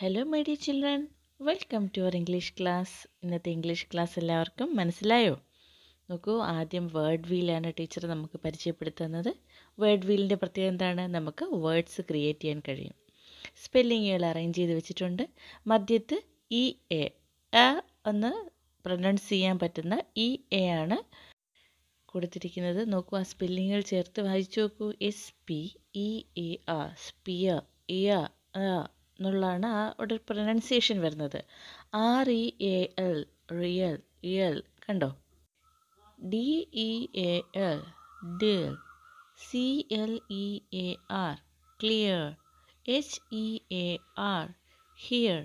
Hello my dear children welcome to our English class ഇന്നത്തെ English class എല്ലാവർക്കും മനസ്സിലായോ നോക്കൂ ആദ്യം വേർഡ് വീലാണ് ടീച്ചർ നമുക്ക് പരിചയപ്പെടുത്തുന്നത് വേർഡ് വീലിൻ്റെ പ്രത്യേകത എന്താണ് നമുക്ക് വേർഡ്സ് ക്രിയേറ്റ് ചെയ്യാൻ കഴിയും സ്പെല്ലിങ്ങുകൾ അറേഞ്ച് ചെയ്ത് വെച്ചിട്ടുണ്ട് മധ്യത്ത് ഇ e എ ഒന്ന് പ്രൊനൗൺസ് ചെയ്യാൻ പറ്റുന്ന ഇ e എ ആണ് കൊടുത്തിരിക്കുന്നത് നോക്കൂ ആ സ്പെല്ലിങ്ങുകൾ ചേർത്ത് വായിച്ചു നോക്കൂ എസ് പി ഇ എ ആ സ്പിയർ ഇയ എന്നുള്ളതാണ് ആ ഒരു പ്രൊനൗൺസിയേഷൻ വരുന്നത് R E A L real ഇയൽ കണ്ടോ D E A L deal C L E A R clear H E A R hear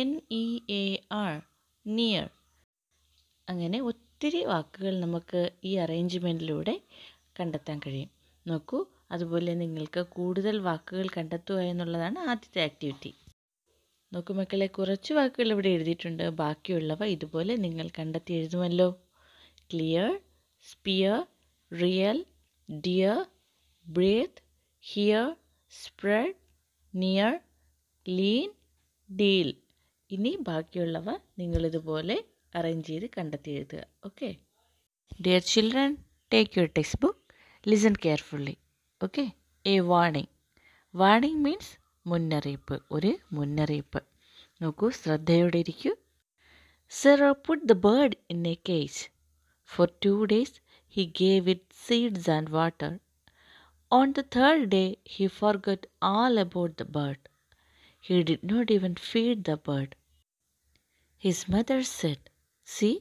N E A R near അങ്ങനെ ഒത്തിരി വാക്കുകൾ നമുക്ക് ഈ അറേഞ്ച്മെൻറ്റിലൂടെ കണ്ടെത്താൻ കഴിയും നോക്കൂ അതുപോലെ നിങ്ങൾക്ക് കൂടുതൽ വാക്കുകൾ കണ്ടെത്തുക എന്നുള്ളതാണ് ആദ്യത്തെ ആക്ടിവിറ്റി നോക്കൂ മക്കളെ കുറച്ച് വാക്കുകൾ ഇവിടെ എഴുതിയിട്ടുണ്ട് ബാക്കിയുള്ളവ ഇതുപോലെ നിങ്ങൾ കണ്ടെത്തി എഴുതുമല്ലോ clear spear real dear breathe here spread near lean deal ഇനി ബാക്കിയുള്ളവ നിങ്ങളിതുപോലെ അറേഞ്ച് ചെയ്ത് കണ്ടെത്തി എഴുതുക okay dear children take your text book listen carefully okay a warning warning means munnarip ore munnarip noku shraddhayode irikku sir put the bird in a cage for 2 days he gave it seeds and water on the third day he forgot all about the bird he did not even feed the bird his mother said see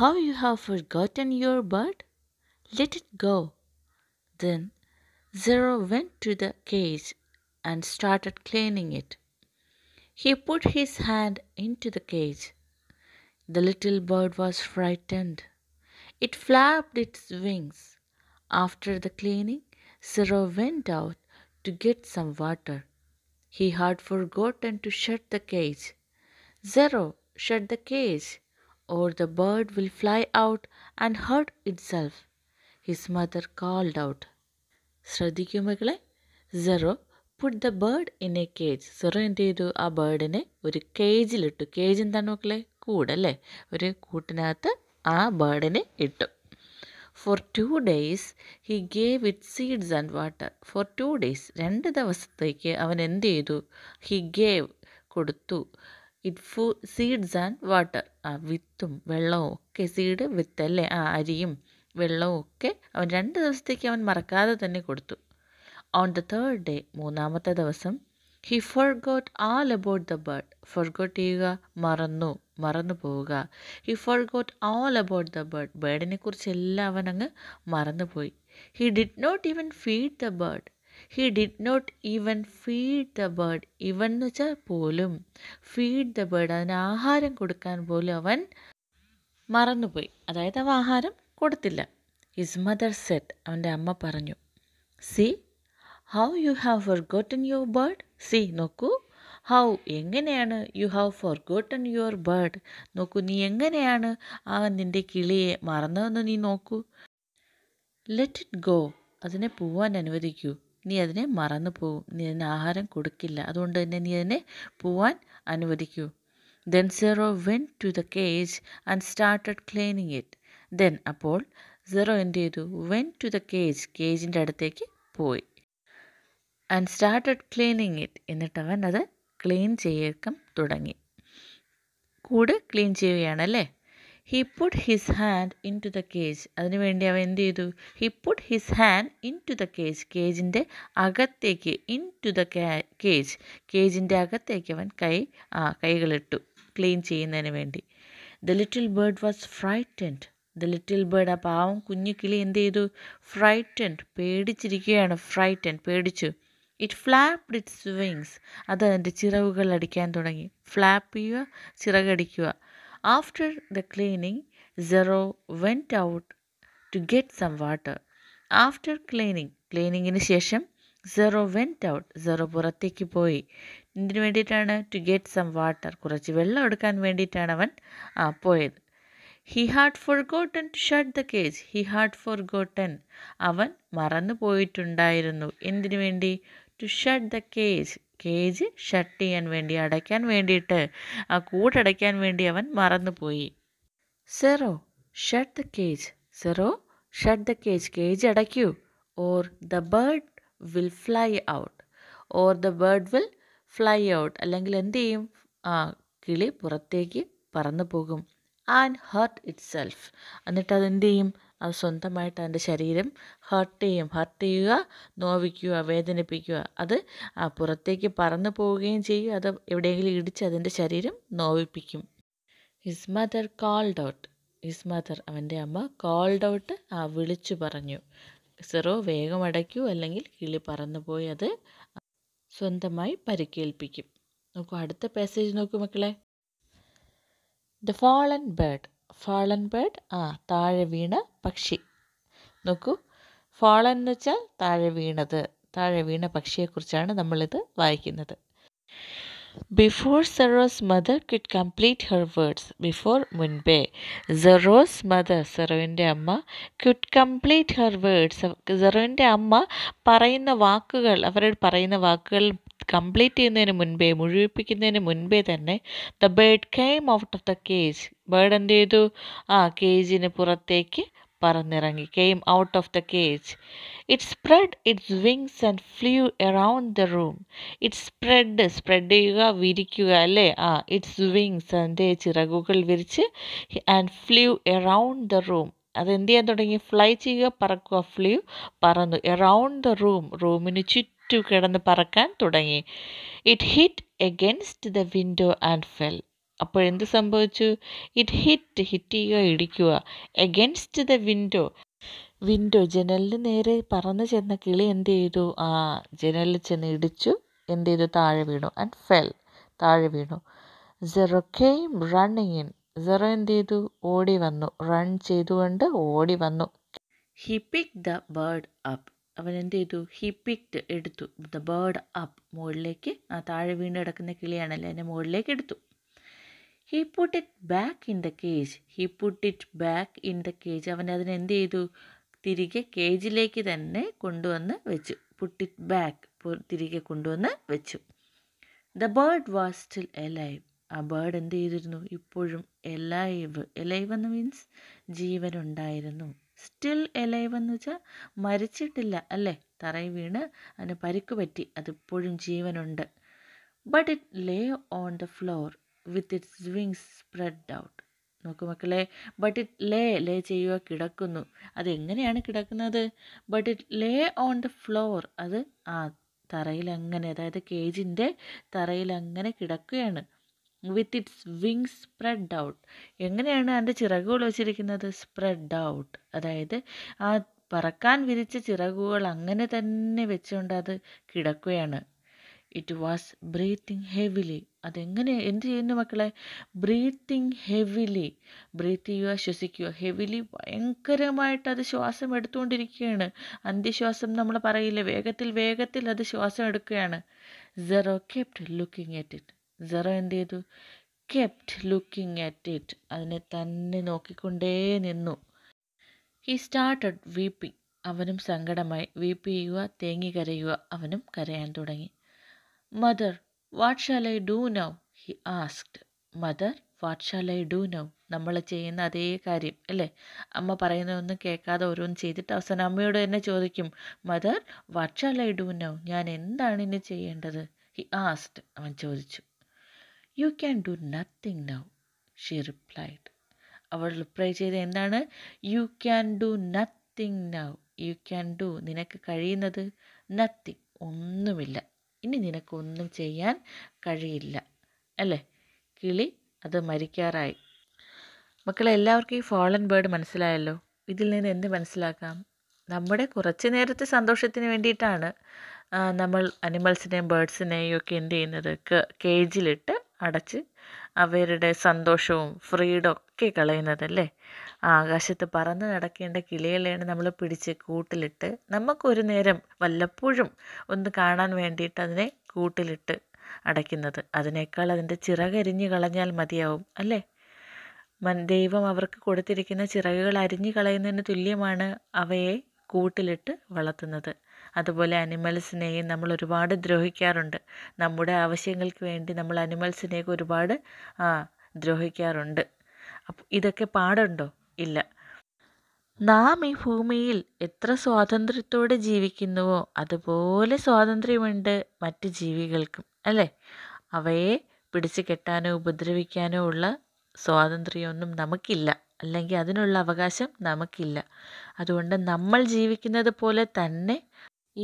how you have forgotten your bird let it go then Zero went to the cage and started cleaning it. He put his hand into the cage. The little bird was frightened. It flapped its wings. After the cleaning, Zero went out to get some water. He had forgotten to shut the cage. Zero, shut the cage, or the bird will fly out and hurt itself. His mother called out. ശ്രദ്ധിക്കൂ മകളെ സെറോ put the bird in a cage സെറോ എന്ത് ചെയ്തു ആ ബേർഡിനെ ഒരു കേജിലിട്ടു cage എന്താണ് മക്കളെ കൂടല്ലേ ഒരു കൂട്ടിനകത്ത് ആ ബേർഡിനെ ഇട്ടു for two days he gave it seeds and water for two days രണ്ട് ദിവസത്തേക്ക് അവൻ എന്ത് ചെയ്തു ഹി ഗേവ് കൊടുത്തു it few seeds and water ആ വിത്തും വെള്ളവും ഒക്കെ സീഡ് വിത്തല്ലേ ആ അരിയും വെള്ളവും ഒക്കെ അവൻ രണ്ട് ദിവസത്തേക്ക് അവൻ മറക്കാതെ തന്നെ കൊടുത്തു ഓൺ ദ തേർഡ് ഡേ മൂന്നാമത്തെ ദിവസം he forgot all about the bird forgot ചെയ്യുക മറന്നു മറന്നു പോവുക he forgot all about the bird ബേർഡിനെ കുറിച്ച് എല്ലാം അവൻ അങ്ങ് മറന്നുപോയി he did not even feed the bird he did not even feed the bird even എന്ന് വെച്ചാൽ പോലും ഫീഡ് ദ ബേർഡ് അതിന് ആഹാരം കൊടുക്കാൻ പോലും അവൻ മറന്നുപോയി അതായത് അവ ആഹാരം കൊടുത്തില്ല ഹിസ് മദർ സെറ്റ് അവൻ്റെ അമ്മ പറഞ്ഞു see how you have forgotten your bird see നോക്കൂ ഹൗ എങ്ങനെയാണ് you have forgotten your bird നോക്കൂ നീ എങ്ങനെയാണ് ആ നിൻ്റെ കിളിയെ മറന്നതെന്ന് നീ നോക്കൂ ലെറ്റ് ഇറ്റ് ഗോ അതിനെ പോവാൻ അനുവദിക്കൂ നീ അതിനെ മറന്നു പോകും നീ അതിന് ആഹാരം കൊടുക്കില്ല അതുകൊണ്ട് തന്നെ നീ അതിനെ പോവാൻ അനുവദിക്കൂ ദെൻ സെറോ went to the cage and started cleaning it then അപ്പോൾ സെറോ എന്ത് ചെയ്തു വെൻ ടു ദ കേജ് കേജിൻ്റെ അടുത്തേക്ക് പോയി ആൻഡ് സ്റ്റാർട്ടഡ് ക്ലീനിങ് ഇറ്റ് എന്നിട്ട് അവൻ അത് ക്ലീൻ ചെയ്യക്കം തുടങ്ങി കൂട് ക്ലീൻ ചെയ്യുകയാണല്ലേ he put his hand into the cage അതിനുവേണ്ടി അവൻ എന്ത് ചെയ്തു he put his hand into the cage കേജിൻ്റെ അകത്തേക്ക് ഇൻ ടു ദ കേജ് കേജിൻ്റെ അകത്തേക്ക് അവൻ കൈ ആ കൈകളിട്ടു ക്ലീൻ ചെയ്യുന്നതിന് വേണ്ടി the little bird was frightened the little bird ആ പാവം കുഞ്ഞു കിളി എന്ത് ചെയ്തു ഫ്രൈറ്റൻ പേടിച്ചിരിക്കുകയാണ് ഫ്രൈറ്റൻ പേടിച്ചു ഇറ്റ് ഫ്ലാപ്പ് ഇറ്റ്സ് വിങ്സ് അത് അതിൻ്റെ ചിറവുകൾ അടിക്കാൻ തുടങ്ങി ഫ്ലാപ്പ് ചെയ്യുക ചിറകടിക്കുക ആഫ്റ്റർ ദ ക്ലീനിങ് സെറോ went out to get some water after cleaning ക്ലീനിങ്ങിന് ശേഷം സെറോ വെൻറ്റ് ഔട്ട് സെറോ പുറത്തേക്ക് പോയി എന്തിനു വേണ്ടിയിട്ടാണ് ടു ഗെറ്റ് സം വാട്ടർ കുറച്ച് വെള്ളം എടുക്കാൻ വേണ്ടിയിട്ടാണ് അവൻ പോയത് he had forgotten to shut the cage he had forgotten അവൻ മറന്നു പോയിട്ടുണ്ടായിരുന്നു എന്തിനു വേണ്ടി to shut the cage cage shut ചെയ്യാൻ വേണ്ടി അടയ്ക്കാൻ വേണ്ടിയിട്ട് ആ കൂട്ടടയ്ക്കാൻ വേണ്ടി അവൻ മറന്നുപോയി സെറോ ഷട്ട് ദ കേജ് സെറോ ഷട്ട് ദ കേജ് കേജ് അടയ്ക്കൂ or the bird will fly out or the bird will fly out അല്ലെങ്കിൽ എന്ത് ചെയ്യും ആ കിളി പുറത്തേക്ക് പറന്നു പോകും ആൻഡ് ഹർട്ട് ഇറ്റ് സെൽഫ് എന്നിട്ട് അതെന്ത് ചെയ്യും അത് സ്വന്തമായിട്ട് അതിൻ്റെ ശരീരം ഹർട്ട് ചെയ്യും ഹർട്ട് ചെയ്യുക നോവിക്കുക വേദനിപ്പിക്കുക അത് പുറത്തേക്ക് പറന്നു പോവുകയും ചെയ്യുക അത് എവിടെയെങ്കിലും ഇടിച്ച് അതിൻ്റെ ശരീരം നോവിപ്പിക്കും his mother called out his mother അവൻ്റെ അമ്മ കോൾഡ് ഔട്ട് ആ വിളിച്ചു പറഞ്ഞു സിറോ വേഗം അടയ്ക്കൂ അല്ലെങ്കിൽ കിളി പറന്നു പോയി അത് സ്വന്തമായി പരിക്കേൽപ്പിക്കും നോക്കൂ അടുത്ത പാസേജ് നോക്കൂ മക്കളെ the fallen bird fallen bird ആ താഴെ വീണ പക്ഷി നോക്കൂ ഫാളൻ എന്ന് വെച്ചാൽ താഴെ വീണത് താഴെ വീണ പക്ഷിയെക്കുറിച്ചാണ് നമ്മളിത് വായിക്കുന്നത് ബിഫോർ സെറോസ് mother could complete her words before മുൻപേ സെറോസ് മദർ സെറോവിൻ്റെ അമ്മ കിഡ് കംപ്ലീറ്റ് ഹെർ വേർഡ്സ് സെറോവിൻ്റെ അമ്മ പറയുന്ന വാക്കുകൾ അവരോട് പറയുന്ന വാക്കുകൾ കംപ്ലീറ്റ് ചെയ്യുന്നതിന് മുൻപേ മുഴുവിപ്പിക്കുന്നതിന് മുൻപേ തന്നെ the bird came out of the cage bird എന്ത് ചെയ്തു ആ കേജിന് പുറത്തേക്ക് പറന്നിറങ്ങി came out of the cage it spread its wings and flew around the room its spread spread ചെയ്യുക വിരിക്കുക അല്ലേ ആ ഇറ്റ്സ് വിങ്സ് എൻ്റെ ചിറകുകൾ വിരിച്ച് and flew around the room അത് എന്ത് ചെയ്യാൻ തുടങ്ങി ഫ്ലൈ ചെയ്യുക പറക്കുക ഫ്ലൂ പറന്നു എറൗണ്ട് ദ റൂം റൂമിന് ചുറ്റും ചുറ്റു കിടന്ന് പറക്കാൻ തുടങ്ങി it hit against the window and fell അപ്പോൾ എന്ത് സംഭവിച്ചു ഇറ്റ് ഹിറ്റ് ഹിറ്റ് ചെയ്യുക ഇടിക്കുക എഗെൻസ്റ്റ് ദ വിൻഡോ വിൻഡോ ജനലിന് നേരെ പറന്ന് ചെന്ന കിളി എന്ത് ചെയ്തു ആ ജനലിൽ ചെന്ന് ഇടിച്ചു എന്ത് ചെയ്തു താഴെ വീണു ആൻഡ് ഫെൽ താഴെ വീണു കെയിം റണ്ണിങ് ഇൻ സെറോ എന്ത് ചെയ്തു ഓടി വന്നു റൺ ചെയ്തുകൊണ്ട് ഓടി വന്നു he pick the bird up അവൻ എന്ത് ചെയ്തു ഹി പിക്ഡ് എടുത്തു ദ ബേർഡ് അപ്പ് മുകളിലേക്ക് ആ താഴെ വീണ് കിടക്കുന്ന കിളിയാണല്ലോ അതിനെ മുകളിലേക്ക് എടുത്തു he put it back in the cage he put it back in the cage അവൻ അതിനെ എന്ത് ചെയ്തു തിരികെ കേജിലേക്ക് തന്നെ കൊണ്ടുവന്ന് വെച്ചു പുട്ട് ഇറ്റ് ബാക്ക് തിരികെ കൊണ്ടുവന്ന് വെച്ചു the bird was still alive ആ ബേർഡ് എന്ത് ചെയ്തിരുന്നു ഇപ്പോഴും എലൈവ് എലൈവ് എന്ന് മീൻസ് ജീവനുണ്ടായിരുന്നു സ്റ്റിൽ എലൈവ് എന്ന് വെച്ചാൽ മരിച്ചിട്ടില്ല അല്ലേ തറയിൽ വീണ് അതിന് പരിക്ക് പറ്റി അതിപ്പോഴും ജീവനുണ്ട് but it lay on the floor with its wings spread out നോക്കൂ മക്കളെ ബട്ട് ഇറ്റ് ലേ ലേ ചെയ്യുക കിടക്കുന്നു അതെങ്ങനെയാണ് കിടക്കുന്നത് but it lay on the floor അത് ആ തറയിൽ അങ്ങനെ അതായത് കേജിൻ്റെ തറയിൽ അങ്ങനെ കിടക്കുകയാണ് with its wings spread out എങ്ങനെയാണ് അതിൻ്റെ ചിറകുകൾ വെച്ചിരിക്കുന്നത് സ്പ്രെഡ് ഔട്ട് അതായത് ആ പറക്കാൻ വിരിച്ച ചിറകുകൾ അങ്ങനെ തന്നെ വെച്ചുകൊണ്ട് അത് കിടക്കുകയാണ് ഇറ്റ് വാസ് ബ്രീത്തിങ് ഹെവിലി അതെങ്ങനെ എന്ത് ചെയ്യുന്നു മക്കളെ ബ്രീത്തിങ് ഹെവിലി ബ്രീത്ത് ചെയ്യുക ശ്വസിക്കുക ഹെവിലി ഭയങ്കരമായിട്ട് അത് ശ്വാസം എടുത്തുകൊണ്ടിരിക്കുകയാണ് അന്ത്യശ്വാസം നമ്മൾ പറയില്ല വേഗത്തിൽ വേഗത്തിൽ അത് ശ്വാസം എടുക്കുകയാണ് സെറോ കെപ്റ്റ് ലുക്കിംഗ് എറ്റ് ഇറ്റ് സെറ എന്ത് ചെയ്തു കെപ്റ്റ് ലുക്കിംഗ് അറ്റ് ഇറ്റ് അതിനെ തന്നെ നോക്കിക്കൊണ്ടേ നിന്നു ഹി സ്റ്റാർട്ടഡ് വീപ്പി അവനും സങ്കടമായി വീപ്പ് ചെയ്യുക തേങ്ങി കരയുക അവനും കരയാൻ തുടങ്ങി mother what shall I do now he asked mother what shall I do now നമ്മൾ ചെയ്യുന്ന അതേ കാര്യം അല്ലേ അമ്മ പറയുന്നതൊന്നും കേൾക്കാതെ ഓരോന്ന് ചെയ്തിട്ട് അവസാനം അമ്മയോട് തന്നെ ചോദിക്കും mother what shall I do now ഞാൻ എന്താണ് ഇനി ചെയ്യേണ്ടത് ഹി ആസ്ക്ഡ് അവൻ ചോദിച്ചു you can do nothing now she replied അവൾ റിപ്ലൈ ചെയ്ത് എന്താണ് you can do nothing now you can do നിനക്ക് കഴിയുന്നത് നത്തിങ് ഒന്നുമില്ല ഇനി നിനക്കൊന്നും ചെയ്യാൻ കഴിയില്ല അല്ലേ കിളി അത് മരിക്കാറായി മക്കളെ എല്ലാവർക്കും ഈ ഫോളൻ ബേർഡ് മനസ്സിലായല്ലോ ഇതിൽ നിന്ന് എന്ത് മനസ്സിലാക്കാം നമ്മുടെ കുറച്ച് നേരത്തെ സന്തോഷത്തിന് വേണ്ടിയിട്ടാണ് നമ്മൾ അനിമൽസിനെയും ബേർഡ്സിനെയും ഒക്കെ എന്ത് ചെയ്യുന്നത് കേജിലിട്ട് അടച്ച് അവരുടെ സന്തോഷവും ഫ്രീഡും ഒക്കെ കളയുന്നതല്ലേ ആകാശത്ത് പറന്ന് നടക്കേണ്ട കിളികളെയാണ് നമ്മൾ പിടിച്ച് കൂട്ടിലിട്ട് നമുക്കൊരു നേരം വല്ലപ്പോഴും ഒന്ന് കാണാൻ വേണ്ടിയിട്ട് അതിനെ കൂട്ടിലിട്ട് അടയ്ക്കുന്നത് അതിനേക്കാൾ അതിൻ്റെ ചിറകരിഞ്ഞ് കളഞ്ഞാൽ മതിയാവും അല്ലേ ദൈവം അവർക്ക് കൊടുത്തിരിക്കുന്ന ചിറകുകൾ അരിഞ്ഞു കളയുന്നതിന് തുല്യമാണ് അവയെ കൂട്ടിലിട്ട് വളർത്തുന്നത് അതുപോലെ അനിമൽസിനെയും നമ്മൾ ഒരുപാട് ദ്രോഹിക്കാറുണ്ട് നമ്മുടെ ആവശ്യങ്ങൾക്ക് വേണ്ടി നമ്മൾ അനിമൽസിനെയൊക്കെ ഒരുപാട് ദ്രോഹിക്കാറുണ്ട് അപ്പം ഇതൊക്കെ പാടുണ്ടോ ഇല്ല നാം ഈ ഭൂമിയിൽ എത്ര സ്വാതന്ത്ര്യത്തോടെ ജീവിക്കുന്നുവോ അതുപോലെ സ്വാതന്ത്ര്യമുണ്ട് മറ്റ് ജീവികൾക്കും അല്ലേ അവയെ പിടിച്ചു കെട്ടാനോ ഉപദ്രവിക്കാനോ ഉള്ള സ്വാതന്ത്ര്യമൊന്നും നമുക്കില്ല അല്ലെങ്കിൽ അതിനുള്ള അവകാശം നമുക്കില്ല അതുകൊണ്ട് നമ്മൾ ജീവിക്കുന്നത് പോലെ തന്നെ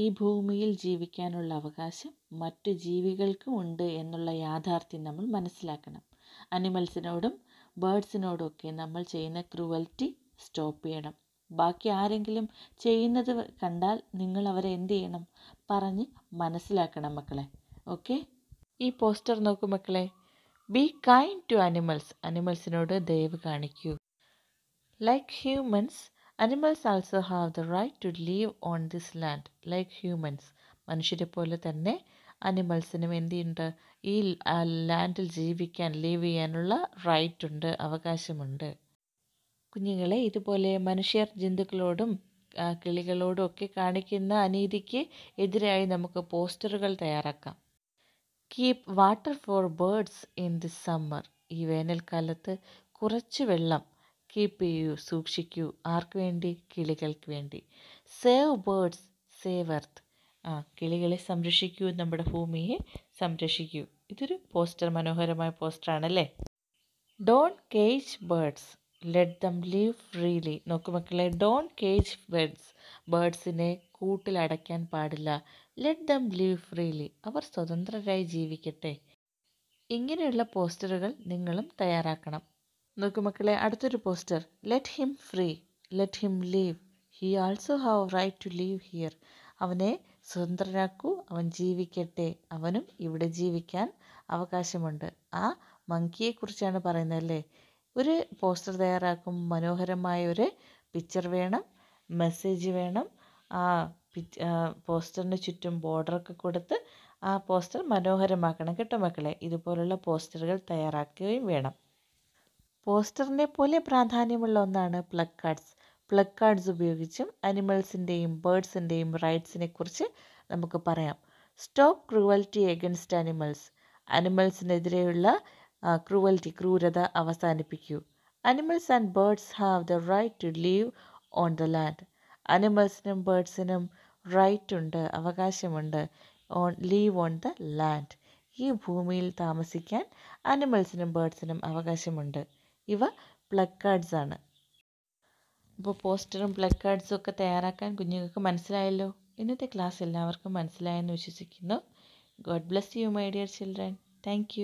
ഈ ഭൂമിയിൽ ജീവിക്കാനുള്ള അവകാശം മറ്റു ജീവികൾക്കും ഉണ്ട് എന്നുള്ള യാഥാർത്ഥ്യം നമ്മൾ മനസ്സിലാക്കണം അനിമൽസിനോടും ബേഡ്സിനോടുമൊക്കെ നമ്മൾ ചെയ്യുന്ന ക്രുവൽറ്റി സ്റ്റോപ്പ് ചെയ്യണം ബാക്കി ആരെങ്കിലും ചെയ്യുന്നത് കണ്ടാൽ നിങ്ങൾ അവരെ എന്ത് ചെയ്യണം പറഞ്ഞ് മനസ്സിലാക്കണം മക്കളെ ഓക്കെ ഈ പോസ്റ്റർ നോക്കൂ മക്കളെ ബി കൈൻഡ് ടു അനിമൽസ് അനിമൽസിനോട് ദയവ് കാണിക്കൂ like humans animals also have the right to live on this land like humans മനുഷ്യരെ പോലെ തന്നെ അനിമൽസിനും എന്തുണ്ട് ഈ ലാൻഡിൽ ജീവിക്കാൻ ലീവ് ചെയ്യാനുള്ള റൈറ്റ് ഉണ്ട് അവകാശമുണ്ട് കുഞ്ഞുങ്ങളെ ഇതുപോലെ മനുഷ്യർ ജന്തുക്കളോടും കിളികളോടും ഒക്കെ കാണിക്കുന്ന അനീതിക്ക് എതിരായി നമുക്ക് പോസ്റ്ററുകൾ തയ്യാറാക്കാം keep water for birds in the summer ഈ വേനൽക്കാലത്ത് കുറച്ച് വെള്ളം കീപ്പ് ചെയ്യൂ സൂക്ഷിക്കൂ ആർക്ക് വേണ്ടി കിളികൾക്ക് വേണ്ടി സേവ് ബേർഡ്സ് സേവ് എർത്ത് ആ കിളികളെ സംരക്ഷിക്കൂ നമ്മുടെ ഭൂമിയെ സംരക്ഷിക്കൂ ഇതൊരു പോസ്റ്റർ മനോഹരമായ പോസ്റ്ററാണല്ലേ don't cage birds let them live freely നോക്കു മക്കളെ ഡോണ്ട് കേജ് ബേർഡ്സ് ബേർഡ്സിനെ കൂട്ടിലടയ്ക്കാൻ പാടില്ല ലെറ്റ് ദം ലീവ് ഫ്രീലി അവർ സ്വതന്ത്രരായി ജീവിക്കട്ടെ ഇങ്ങനെയുള്ള പോസ്റ്ററുകൾ നിങ്ങളും തയ്യാറാക്കണം നോക്കൂ മക്കളെ അടുത്തൊരു poster let him free let him live he also have right to live here അവനെ സ്വതന്ത്രനാക്കൂ അവൻ ജീവിക്കട്ടെ അവനും ഇവിടെ ജീവിക്കാൻ അവകാശമുണ്ട് ആ മങ്കിയെക്കുറിച്ചാണ് പറയുന്നത് അല്ലേ ഒരു പോസ്റ്റർ തയ്യാറാക്കും മനോഹരമായ ഒരു പിക്ചർ വേണം മെസ്സേജ് വേണം ആ പോസ്റ്ററിന് ചുറ്റും ബോർഡറൊക്കെ കൊടുത്ത് ആ പോസ്റ്റർ മനോഹരമാക്കണം കേട്ടോ മക്കളെ ഇതുപോലുള്ള പോസ്റ്ററുകൾ തയ്യാറാക്കുകയും വേണം പോസ്റ്ററിനെ പോലെ പ്രാധാന്യമുള്ള ഒന്നാണ് പ്ലഗ് കാർഡ്സ് പ്ലഗ് കാർഡ്സ് ഉപയോഗിച്ചും അനിമൽസിൻ്റെയും ബേഡ്സിൻ്റെയും റൈറ്റ്സിനെ കുറിച്ച് നമുക്ക് പറയാം സ്റ്റോപ്പ് ക്രൂവൽറ്റി എഗൻസ്റ്റ് അനിമൽസ് അനിമൽസിനെതിരെയുള്ള ക്രൂവൽറ്റി ക്രൂരത അവസാനിപ്പിക്കൂ animals and birds have the right to live on the land അനിമൽസിനും ബേഡ്സിനും റൈറ്റ് ഉണ്ട് അവകാശമുണ്ട് on live on the land ഈ ഭൂമിയിൽ താമസിക്കാൻ അനിമൽസിനും ബേഡ്സിനും അവകാശമുണ്ട് ഇവ പ്ലക്കാർഡ്സ് ആണ് അപ്പോൾ പോസ്റ്ററും പ്ലക്കാർഡ്സും ഒക്കെ തയ്യാറാക്കാൻ കുഞ്ഞുങ്ങൾക്ക് മനസ്സിലായല്ലോ ഇന്നത്തെ ക്ലാസ് എല്ലാവർക്കും മനസ്സിലായെന്ന് വിശ്വസിക്കുന്നു God bless you my dear children thank